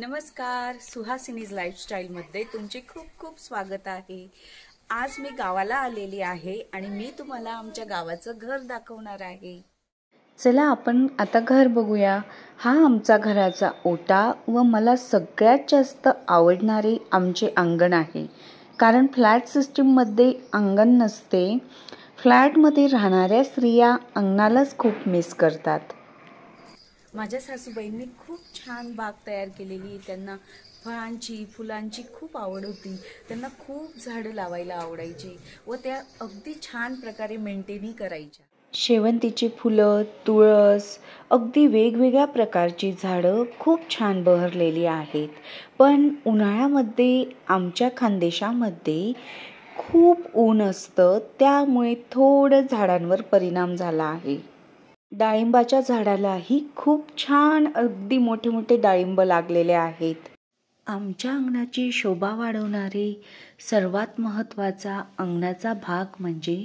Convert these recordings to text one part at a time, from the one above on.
नमस्कार सुहासिनीज लाईफस्टाईलमध्ये तुमचे खूप खूप स्वागत आहे आज मी गावाला आलेली आहे आणि मी तुम्हाला आमच्या गावाचं घर दाखवणार आहे चला आपण आता घर बघूया हा आमचा घराचा ओटा व मला सगळ्यात जास्त आवडणारे आमचे अंगण आहे कारण फ्लॅट सिस्टीममध्ये अंगण नसते फ्लॅटमध्ये राहणाऱ्या स्त्रिया अंगणालाच खूप मिस करतात माझ्या सासूबाईंनी खूप छान बाग तयार केलेली त्यांना फळांची फुलांची खूप आवड होती त्यांना खूप झाडं लावायला आवडायची व त्या अगदी छान प्रकारे मेंटेनही करायच्या शेवंतीची फुलं तुळस अगदी वेगवेगळ्या प्रकारची झाडं खूप छान बहरलेली आहेत पण उन्हाळ्यामध्ये आमच्या खानदेशामध्ये खूप ऊन असतं त्यामुळे थोडं झाडांवर परिणाम झाला आहे डाळिंबाच्या झाडालाही खूप छान अगदी मोठे मोठे डाळिंब लागलेले आहेत आमच्या अंगणाची शोभा वाढवणारे सर्वात महत्त्वाचा अंगणाचा भाग म्हणजे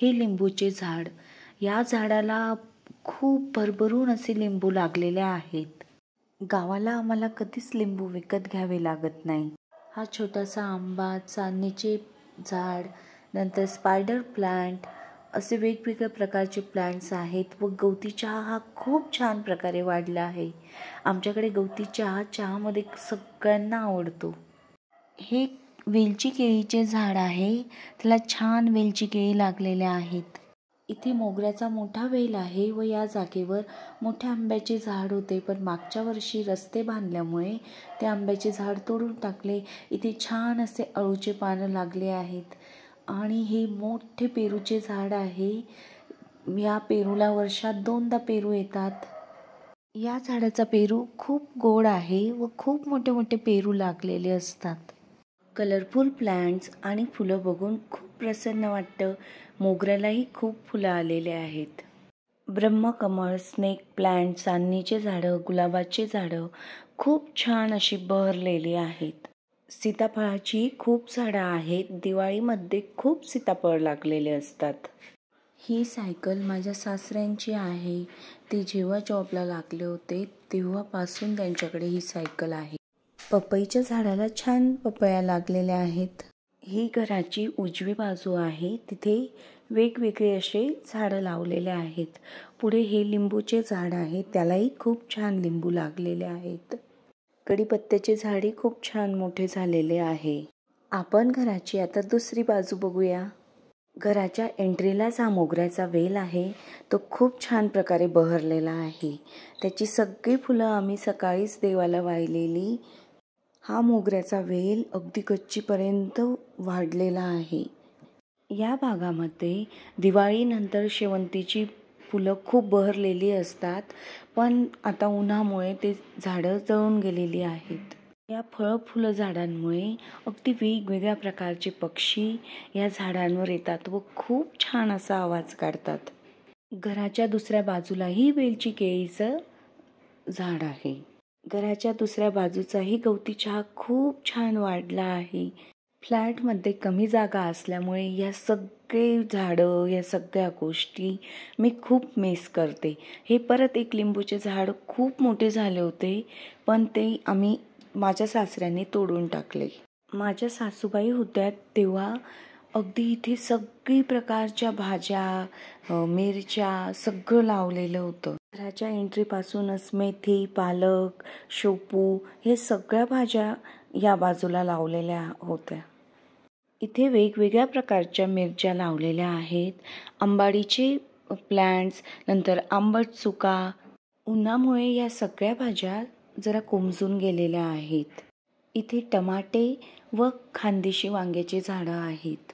हे लिंबूचे झाड या झाडाला खूप भरभरून असे लिंबू लागलेले आहेत गावाला आम्हाला कधीच लिंबू विकत घ्यावे लागत नाही हा छोटासा आंबा चांदणीचे झाड नंतर स्पायडर प्लांट असे वेगवेगळ्या प्रकारचे प्लांट्स आहेत व गवती चहा हा खूप छान प्रकारे वाढला आहे आमच्याकडे गवती चहा चहामध्ये सगळ्यांना आवडतो हे वेलची केळीचे झाड आहे त्याला छान वेलची केळी लागलेल्या आहेत इथे मोगऱ्याचा मोठा वेल आहे व या जागेवर मोठे आंब्याचे झाड होते पण मागच्या वर्षी रस्ते बांधल्यामुळे ते आंब्याचे झाड तोडून टाकले इथे छान असे अळूचे पानं लागले आहेत आणि हे मोठे पेरूचे झाड आहे या पेरूला वर्षात दोनदा पेरू येतात या झाडाचा पेरू खूप गोड आहे व खूप मोठे मोठे पेरू लागलेले असतात कलरफुल प्लांट्स आणि फुलं बघून खूप प्रसन्न वाटतं मोगऱ्यालाही खूप फुलं आलेले आहेत ब्रह्मकमळ स्नेक प्लांट चांदणीचे झाडं गुलाबाचे झाडं खूप छान अशी बहरलेली आहेत सीताफळाची खूप झाडं आहेत दिवाळीमध्ये खूप सीताफळ लागलेले असतात ही सायकल माझ्या सासऱ्यांची आहे ते जेव्हा जॉबला लागले होते तेव्हापासून त्यांच्याकडे ही सायकल आहे पपईच्या झाडाला छान पपया लागलेल्या आहेत ही घराची उजवी बाजू आहे तिथे वेगवेगळे असे झाडं लावलेले आहेत पुढे हे लिंबूचे झाड आहे त्यालाही खूप छान लिंबू लागलेले आहेत कडीपत्त्याचे झाडे खूप छान मोठे झालेले आहे आपण घराची आता दुसरी बाजू बघूया घराच्या एंट्रीलाच हा मोगऱ्याचा वेल आहे तो खूप छान प्रकारे बहरलेला आहे त्याची सगळी फुलं आम्ही सकाळीच देवाला वाहिलेली हा मोगऱ्याचा वेल अगदी गच्चीपर्यंत वाढलेला आहे या भागामध्ये दिवाळीनंतर शेवंतीची फुलं खूप बहरलेली असतात पण आता उन्हामुळे ते झाडं जळून गेलेली आहेत या फळं फुलं झाडांमुळे अगदी वेगवेगळ्या प्रकारचे पक्षी या झाडांवर येतात व खूप छान असा आवाज काढतात घराच्या दुसऱ्या बाजूलाही वेलची केळीचं झाड आहे घराच्या दुसऱ्या बाजूचाही गवती चहा खूप छान वाढला आहे फ्लॅटमध्ये कमी जागा असल्यामुळे या सगळे झाडं या सगळ्या गोष्टी मी खूप मिस करते हे परत एक लिंबूचे झाड खूप मोठे झाले होते पण ते आम्ही माझ्या सासऱ्याने तोडून टाकले माझ्या सासूबाई होत्या तेव्हा अगदी इथे सगळी प्रकारच्या भाज्या मिरच्या सगळं लावलेलं होतं घराच्या एंट्रीपासूनच मेथी पालक शोपू हे सगळ्या भाज्या या बाजूला लावलेल्या होत्या इथे वेगवेगळ्या प्रकारच्या मिरच्या लावलेल्या आहेत आंबाडीचे प्लांट्स नंतर आंबट चुका उन्हामुळे या सगळ्या भाज्या जरा कोमजून गेलेल्या आहेत इथे टमाटे व खानदेशी वांग्याचे झाडं आहेत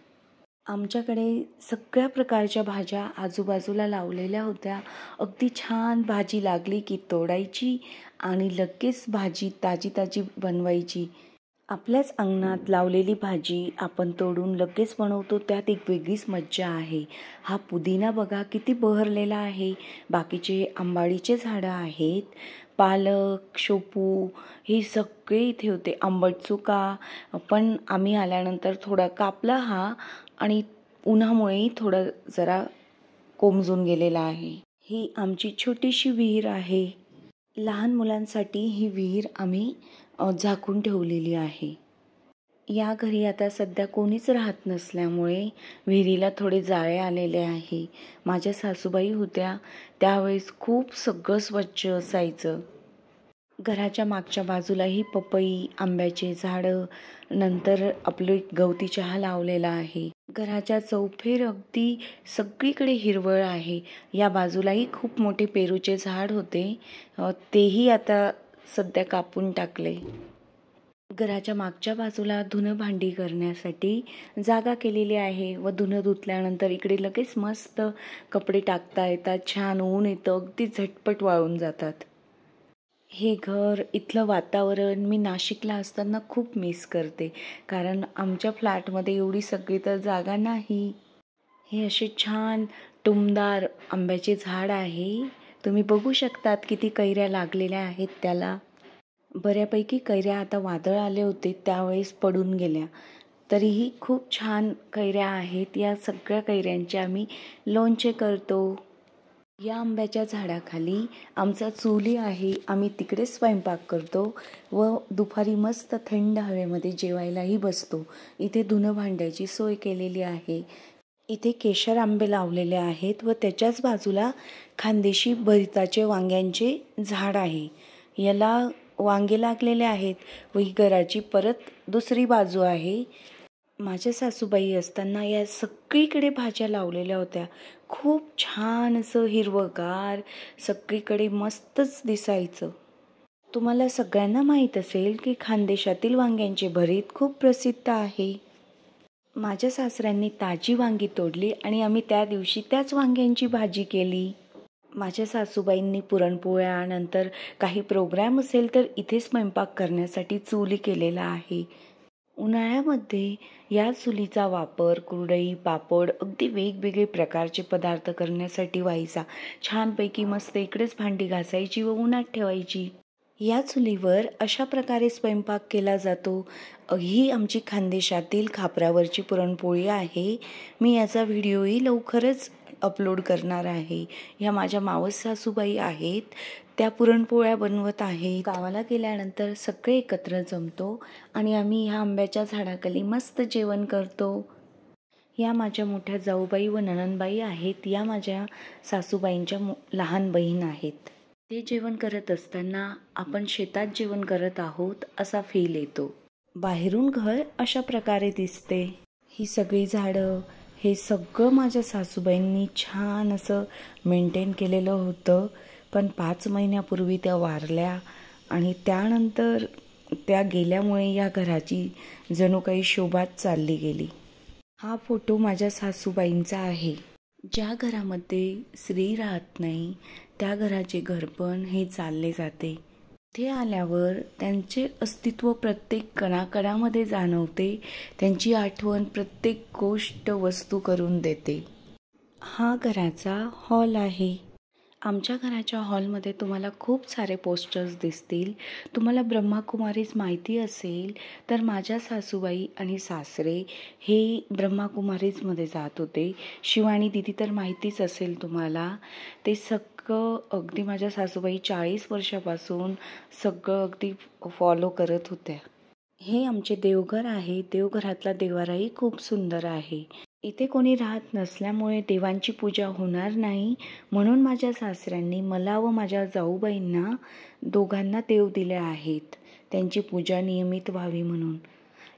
आमच्याकडे सगळ्या प्रकारच्या भाज्या आजूबाजूला लावलेल्या होत्या अगदी छान भाजी लागली की तोडायची आणि लगेच भाजी ताजी ताजी बनवायची आपल्याच अंगणात लावलेली भाजी आपण तोडून लगेच बनवतो त्यात एक वेगळीच मज्जा आहे हा पुदिना बघा किती बहरलेला आहे बाकीचे आंबाडीचे झाडं आहेत पालक शोपू हे सगळे इथे होते आंबट चुका पण आम्ही आल्यानंतर थोडा कापला हा आणि उन्हामुळेही थोडं जरा कोमजून गेलेला आहे ही आमची छोटीशी विहीर आहे लहान मुलांसाठी ही विहीर आम्ही झाकून ठेवलेली आहे या घरी आता सध्या कोणीच राहत नसल्यामुळे विहिरीला थोडे जाळे आलेले आहे माझ्या सासूबाई होत्या त्यावेळेस खूप सगळं स्वच्छ असायचं घराच्या मागच्या बाजूलाही पपई आंब्याचे झाडं नंतर एक गवती चहा लावलेला आहे घराच्या चौफेर अगदी सगळीकडे हिरवळ आहे या बाजूलाही खूप मोठे पेरूचे झाड होते तेही आता सध्या कापून टाकले घराच्या मागच्या बाजूला धुनं भांडी करण्यासाठी जागा केलेली आहे व धुनं धुतल्यानंतर इकडे लगेच मस्त कपडे टाकता येतात छान ऊन येतं अगदी झटपट वाळून जातात हे घर इथलं वातावरण मी नाशिकला असताना खूप मिस करते कारण आमच्या फ्लॅटमध्ये एवढी सगळी तर जागा नाही हे असे छान टुमदार आंब्याचे झाड आहे तुम्ही बघू शकतात किती कैऱ्या लागलेल्या आहेत त्याला बऱ्यापैकी कैऱ्या आता वादळ आले होते त्यावेळेस पडून गेल्या तरीही खूप छान कैऱ्या आहेत या सगळ्या कैऱ्यांचे आम्ही लोणचे करतो या आंब्याच्या झाडाखाली आमचा चुली आहे आम्ही तिकडे स्वयंपाक करतो व दुपारी मस्त थंड हवेमध्ये जेवायलाही बसतो इथे धुणं भांड्याची सोय केलेली आहे इथे केशर आंबे लावलेले आहेत व त्याच्याच बाजूला खानदेशी भरिताचे वांग्यांचे झाड आहे याला वांगे लागलेले आहेत व ही घराची परत दुसरी बाजू आहे माझ्या सासूबाई असताना या सगळीकडे भाज्या लावलेल्या होत्या खूप छान असं हिरवंगार सगळीकडे मस्तच दिसायचं तुम्हाला सगळ्यांना माहीत असेल की खानदेशातील वांग्यांचे भरीत खूप प्रसिद्ध आहे माझ्या सासऱ्यांनी ताजी वांगी तोडली आणि आम्ही त्या दिवशी त्याच वांग्यांची भाजी केली माझ्या सासूबाईंनी पुरणपोळ्यानंतर काही प्रोग्रॅम असेल तर इथे स्वयंपाक करण्यासाठी चूल केलेला आहे उन्हाळ्यामध्ये या चुलीचा वापर कुरडई पापड अगदी वेगवेगळे प्रकारचे पदार्थ करण्यासाठी व्हायचा छानपैकी मस्त इकडेच भांडी घासायची व उन्हात ठेवायची या चुलीवर अशा प्रकारे स्वयंपाक केला जातो ही आमची खानदेशातील खापरावरची पुरणपोळी आहे मी याचा व्हिडिओही लवकरच अपलोड करणार आहे ह्या माझ्या मावस सासूबाई आहेत त्या पुरणपोळ्या बनवत आहे गावाला गेल्यानंतर सगळे एकत्र जमतो आणि आम्ही ह्या आंब्याच्या झाडाखाली मस्त जेवण करतो या माझ्या मोठ्या जाऊबाई व नणनबाई आहेत या माझ्या सासूबाईंच्या लहान बहीण आहेत ते जेवण करत असताना आपण शेतात जेवण करत आहोत असा फील येतो बाहेरून घर अशा प्रकारे दिसते ही सगळी झाडं हे सगळं माझ्या सासूबाईंनी छान असं मेंटेन केलेलं होतं पण पाच महिन्यापूर्वी त्या वारल्या आणि त्यानंतर त्या गेल्यामुळे या घराची जणू काही शोभात चालली गेली हा फोटो माझ्या सासूबाईंचा आहे ज्या घरामध्ये स्त्री राहत नाही त्या घराचे घरपण हे चालले जाते ते आल्यावर त्यांचे अस्तित्व प्रत्येक कणाकणामध्ये जाणवते त्यांची आठवण प्रत्येक गोष्ट वस्तू करून देते हा घराचा हॉल आहे आमच्या घराच्या हॉलमध्ये तुम्हाला खूप सारे पोस्टर्स दिसतील तुम्हाला ब्रह्माकुमारीज माहिती असेल तर माझ्या सासूबाई आणि सासरे हे ब्रह्माकुमारीजमध्ये जात होते शिवानी दिदी तर माहितीच असेल तुम्हाला ते सगळं अगदी माझ्या सासूबाई चाळीस वर्षापासून सगळं अगदी फॉलो करत होत्या हे आमचे देवघर आहे देवघरातला देवाराही खूप सुंदर आहे इथे कोणी राहत नसल्यामुळे देवांची पूजा होणार नाही म्हणून माझ्या सासऱ्यांनी मला व माझ्या जाऊबाईंना दोघांना देव दिले आहेत त्यांची पूजा नियमित व्हावी म्हणून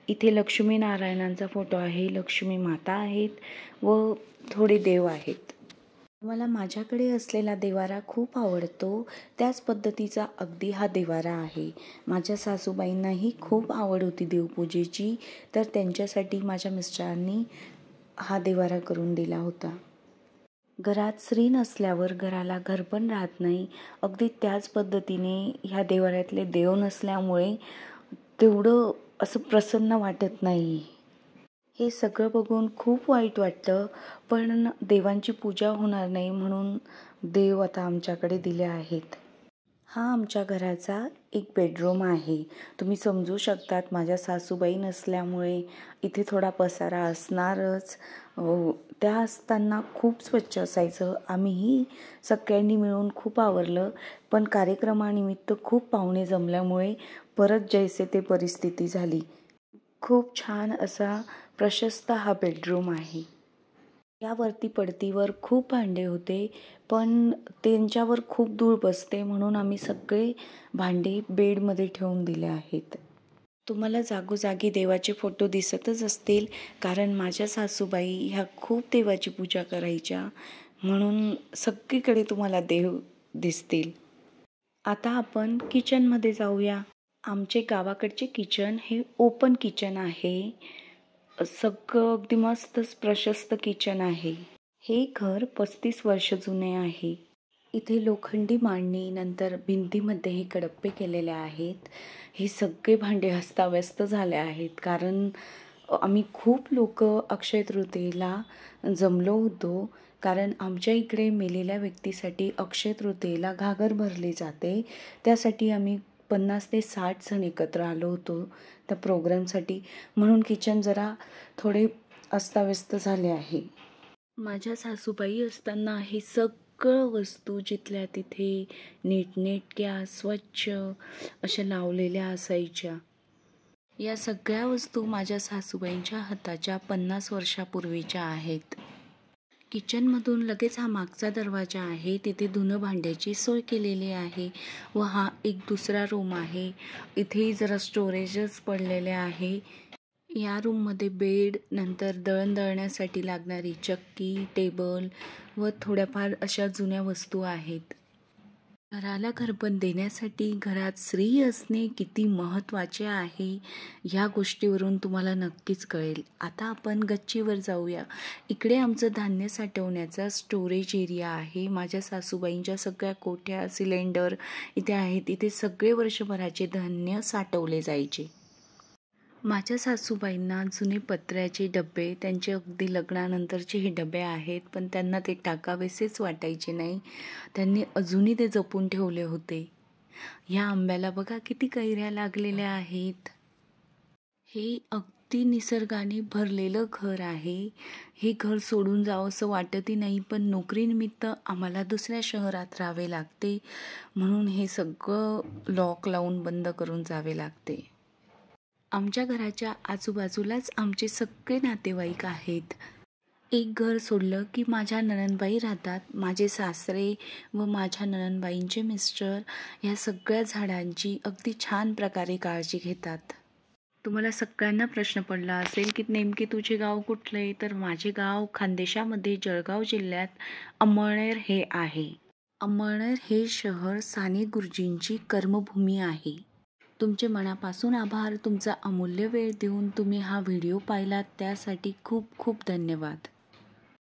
इथे लक्ष्मीनारायणांचा फोटो आहे लक्ष्मी माता आहेत व थोडे देव आहेत मला माझ्याकडे असलेला देवारा खूप आवडतो त्याच पद्धतीचा अगदी हा देवारा आहे माझ्या सासूबाईंनाही खूप आवड होती देवपूजेची तर त्यांच्यासाठी माझ्या मिस्टरांनी हा देवारा करून दिला होता घरात स्त्री नसल्यावर घराला घर पण राहत नाही अगदी त्याच पद्धतीने ह्या देवाऱ्यातले देव नसल्यामुळे तेवढं असं प्रसन्न वाटत नाही हे सगळं बघून खूप वाईट वाटतं पण देवांची पूजा होणार नाही म्हणून देव आता आमच्याकडे दिले आहेत हा आमच्या घराचा एक बेडरूम आहे तुम्ही समजू शकतात माझ्या सासूबाई नसल्यामुळे इथे थोडा पसारा असणारच त्या असताना खूप स्वच्छ असायचं आम्हीही सगळ्यांनी मिळून खूप आवरलं पण कार्यक्रमानिमित्त खूप पाहुणे जमल्यामुळे परत जैसे ते परिस्थिती झाली खूप छान असा प्रशस्त हा बेडरूम आहे यावरती पडतीवर खूप भांडे होते पण त्यांच्यावर खूप धूळ बसते म्हणून आम्ही सगळे भांडी बेडमध्ये ठेवून दिले आहेत तुम्हाला जागोजागी देवाचे फोटो दिसतच असतील कारण माझ्या सासूबाई ह्या खूप देवाची पूजा करायच्या म्हणून सगळीकडे तुम्हाला देव दिसतील आता आपण किचनमध्ये जाऊया आमचे गावाकडचे किचन हे ओपन किचन आहे सगळं अगदी मस्तच प्रशस्त किचन आहे हे घर पस्तीस वर्ष जुने आहे इथे लोखंडी मांडणी नंतर भिंतीमध्ये हे कडप्पे केलेले आहेत हे सगळे भांडे हस्ताव्यस्त झाले आहेत कारण आम्ही खूप लोक अक्षय तृतीयेला जमलो होतो कारण आमच्या इकडे मेलेल्या व्यक्तीसाठी अक्षय तृतीयेला घागर भरली जाते त्यासाठी आम्ही पन्नास ते साठ जण एकत्र आलो होतो त्या प्रोग्रामसाठी म्हणून किचन जरा थोडे अस्ताव्यस्त झाले आहे माझ्या सासूबाई असताना हे सगळं वस्तू जिथल्या तिथे नीटनेटक्या स्वच्छ अशा लावलेल्या असायच्या या सगळ्या वस्तू माझ्या सासूबाईंच्या हाताच्या पन्नास वर्षापूर्वीच्या आहेत किचनमधून लगेच हा मागचा दरवाजा आहे तिथे धुणं भांड्याची सोय केलेली आहे व हा एक दुसरा रूम आहे इथे जरा स्टोरेजच पडलेले आहे या रूममध्ये बेड नंतर दळण दळण्यासाठी लागणारी चक्की टेबल व थोड्याफार अशा जुन्या वस्तू आहेत घराला घरपण देण्यासाठी घरात स्त्री असणे किती महत्त्वाचे आहे ह्या गोष्टीवरून तुम्हाला नक्कीच कळेल आता आपण गच्चीवर जाऊया इकडे आमचं धान्य साठवण्याचा स्टोरेज एरिया आहे माझ्या सासूबाईंच्या सगळ्या कोठ्या सिलेंडर इथे आहेत इथे सगळे वर्षभराचे धान्य साठवले जायचे माझ्या सासूबाईंना जुने पत्र्याचे डबे त्यांचे अगदी लग्नानंतरचे हे डबे आहेत पण त्यांना ते टाकावेसेच वाटायचे नाही त्यांनी अजूनही ते जपून ठेवले होते ह्या आंब्याला बघा किती कैऱ्या लागलेल्या आहेत हे अगदी निसर्गाने भरलेलं घर आहे हे घर सोडून जावं असं वाटतही नाही पण नोकरीनिमित्त आम्हाला दुसऱ्या शहरात राहावे लागते म्हणून हे सगळं लॉक लावून बंद करून जावे लागते आमच्या घराच्या आजूबाजूलाच आमचे सगळे नातेवाईक आहेत एक घर सोडलं की माझ्या नणनबाई राहतात माझे सासरे व माझ्या नणनबाईंचे मिस्टर ह्या सगळ्या झाडांची अगदी छान प्रकारे काळजी घेतात तुम्हाला सगळ्यांना प्रश्न पडला असेल की नेमके तुझे गाव आहे तर माझे गाव खानदेशामध्ये जळगाव जिल्ह्यात अमळनेर हे आहे अमळनेर हे शहर साने गुरुजींची कर्मभूमी आहे तुमचे मनापासून आभार तुमचा अमूल्य वेळ देऊन तुम्ही हा व्हिडिओ पाहिलात त्यासाठी खूप खूप धन्यवाद